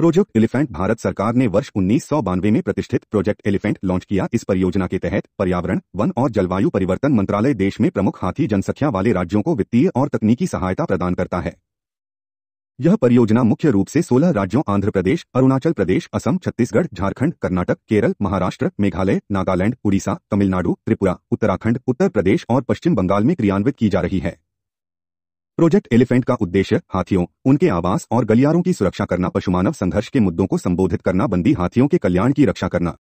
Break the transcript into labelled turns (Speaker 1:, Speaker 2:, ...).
Speaker 1: project elephant Bharat सरकार ने वर्ष उन्नीस में प्रतिष्ठित प्रोजेक्ट एलिफेंट लॉन्च किया इस परियोजना के तहत पर्यावरण वन और जलवायु परिवर्तन मंत्रालय देश में प्रमुख हाथी जनसंख्या वाले राज्यों को वित्तीय और तकनीकी सहायता प्रदान करता है यह परियोजना मुख्य रूप से 16 राज्यों आंध्र प्रदेश अरुणाचल प्रदेश असम छत्तीसगढ़ झारखंड कर्नाटक केरल महाराष्ट्र मेघालय नागालैंड उड़ीसा तमिलनाडु त्रिपुरा उत्तराखंड उत्तर प्रदेश और पश्चिम बंगाल में क्रियान्वित की जा रही है प्रोजेक्ट एलिफेंट का उद्देश्य हाथियों उनके आवास और गलियारों की सुरक्षा करना पशुमानव संघर्ष के मुद्दों को संबोधित करना बंदी हाथियों के कल्याण की रक्षा करना